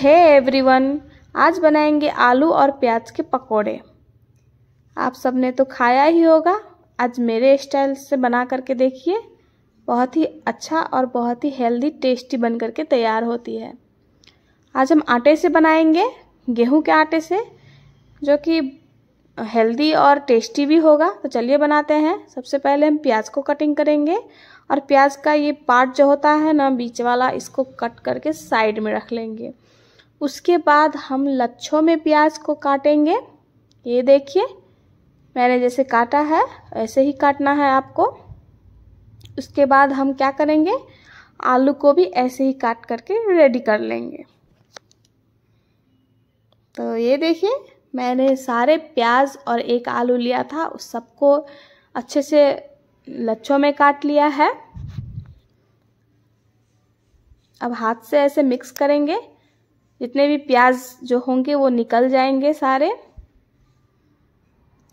हे hey everyone आज बनाएंगे आलू और प्याज के पकोड़े आप सबने तो खाया ही होगा आज मेरे स्टाइल से बना करके देखिए बहुत ही अच्छा और बहुत ही हेल्दी टेस्टी बन करके तैयार होती है आज हम आटे से बनाएंगे गेहूं के आटे से जो कि हेल्दी और टेस्टी भी होगा तो चलिए बनाते हैं सबसे पहले हम प्याज को कटिंग करेंगे और प्याज का ये पार्ट जो होता है ना बीच वाला इसको कट करके साइड में रख लेंगे उसके बाद हम लच्छों में प्याज को काटेंगे ये देखिए मैंने जैसे काटा है ऐसे ही काटना है आपको उसके बाद हम क्या करेंगे आलू को भी ऐसे ही काट करके रेडी कर लेंगे तो ये देखिए मैंने सारे प्याज और एक आलू लिया था उस सबको अच्छे से लच्छों में काट लिया है अब हाथ से ऐसे मिक्स करेंगे जितने भी प्याज जो होंगे वो निकल जाएंगे सारे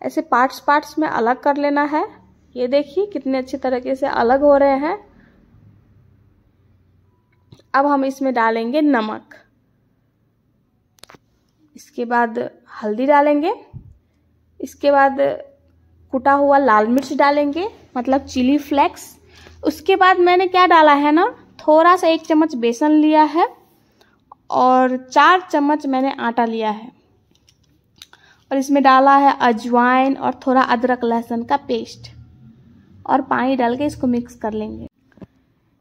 ऐसे पार्ट्स पार्ट्स में अलग कर लेना है ये देखिए कितने अच्छे तरीके से अलग हो रहे हैं अब हम इसमें डालेंगे नमक इसके बाद हल्दी डालेंगे इसके बाद कुटा हुआ लाल मिर्च डालेंगे मतलब चिली फ्लेक्स उसके बाद मैंने क्या डाला है ना थोड़ा सा एक चम्मच बेसन लिया है और चार चम्मच मैंने आटा लिया है और इसमें डाला है अजवाइन और थोड़ा अदरक लहसुन का पेस्ट और पानी डाल के इसको मिक्स कर लेंगे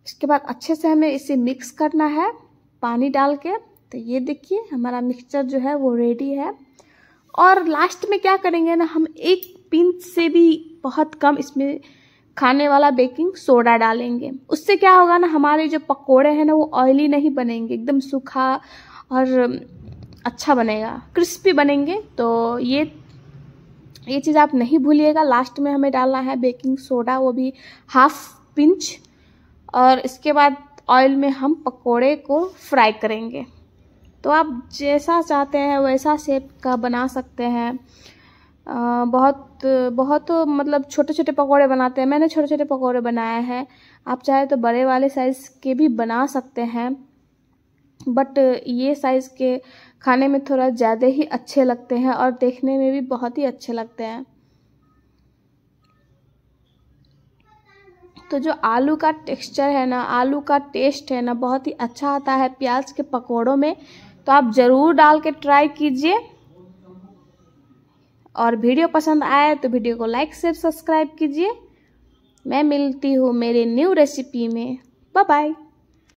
इसके बाद अच्छे से हमें इसे मिक्स करना है पानी डाल के तो ये देखिए हमारा मिक्सचर जो है वो रेडी है और लास्ट में क्या करेंगे ना हम एक पिंच से भी बहुत कम इसमें खाने वाला बेकिंग सोडा डालेंगे उससे क्या होगा ना हमारे जो पकोड़े हैं ना वो ऑयली नहीं बनेंगे एकदम सूखा और अच्छा बनेगा क्रिस्पी बनेंगे तो ये ये चीज़ आप नहीं भूलिएगा लास्ट में हमें डालना है बेकिंग सोडा वो भी हाफ पिंच और इसके बाद ऑयल में हम पकोड़े को फ्राई करेंगे तो आप जैसा चाहते हैं वैसा शेप का बना सकते हैं बहुत बहुत मतलब छोटे छोटे पकोड़े बनाते हैं मैंने छोटे छोटे पकोड़े बनाए हैं आप चाहे तो बड़े वाले साइज़ के भी बना सकते हैं बट ये साइज़ के खाने में थोड़ा ज़्यादा ही अच्छे लगते हैं और देखने में भी बहुत ही अच्छे लगते हैं तो जो आलू का टेक्सचर है ना आलू का टेस्ट है ना बहुत ही अच्छा आता है प्याज के पकौड़ों में तो आप ज़रूर डाल के ट्राई कीजिए और वीडियो पसंद आए तो वीडियो को लाइक शेयर सब्सक्राइब कीजिए मैं मिलती हूँ मेरे न्यू रेसिपी में बाय बाय